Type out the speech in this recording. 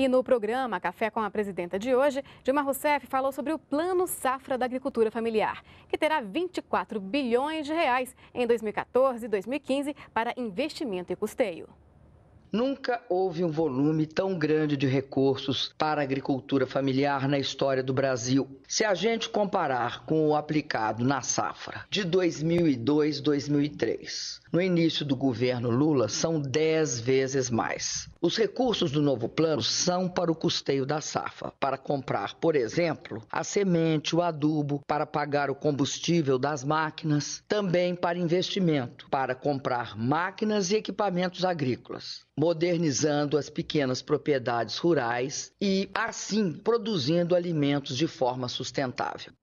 E no programa Café com a Presidenta de hoje, Dilma Rousseff falou sobre o Plano Safra da Agricultura Familiar, que terá 24 bilhões de reais em 2014 e 2015 para investimento e custeio. Nunca houve um volume tão grande de recursos para a agricultura familiar na história do Brasil. Se a gente comparar com o aplicado na safra de 2002-2003, no início do governo Lula, são 10 vezes mais. Os recursos do novo plano são para o custeio da safra, para comprar, por exemplo, a semente, o adubo, para pagar o combustível das máquinas, também para investimento, para comprar máquinas e equipamentos agrícolas modernizando as pequenas propriedades rurais e, assim, produzindo alimentos de forma sustentável.